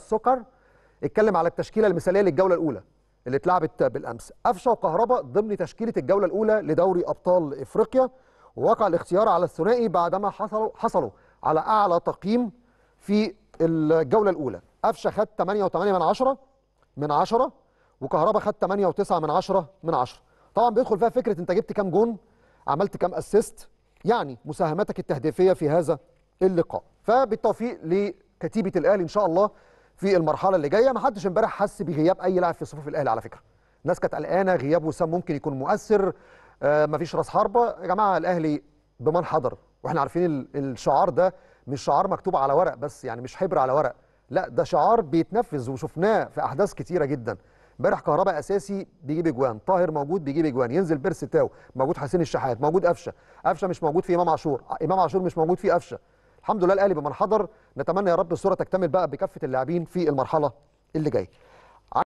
السكر اتكلم على التشكيله المثاليه للجوله الاولى اللي اتلعبت بالامس قفشه وكهرباء ضمن تشكيله الجوله الاولى لدوري ابطال افريقيا ووقع الاختيار على الثنائي بعدما حصلوا حصلوا على اعلى تقييم في الجوله الاولى قفشه خد 8.8 من 10 من 10 وكهرباء خد 8.9 من 10 من 10 طبعا بيدخل فيها فكره انت جبت كام جون عملت كام اسيست يعني مساهماتك التهديفيه في هذا اللقاء فبالتوفيق لكتيبه الاهلي ان شاء الله في المرحله اللي جايه ما حدش امبارح حس بغياب اي لاعب في صفوف الاهلي على فكره الناس كانت قلقانه غياب وسام ممكن يكون مؤثر آه مفيش راس حربه يا جماعه الاهلي بمن حضر واحنا عارفين الشعار ده مش شعار مكتوب على ورق بس يعني مش حبر على ورق لا ده شعار بيتنفذ وشفناه في احداث كتيره جدا امبارح كهرباء اساسي بيجيب اجوان طاهر موجود بيجيب اجوان ينزل بيرس تاو موجود حسين الشحات موجود قفشه قفشه مش موجود في امام عاشور امام عاشور مش موجود في قفشه الحمد لله الاهلي بمن حضر نتمنى يا رب الصوره تكتمل بقى بكافه اللاعبين في المرحله اللي جايه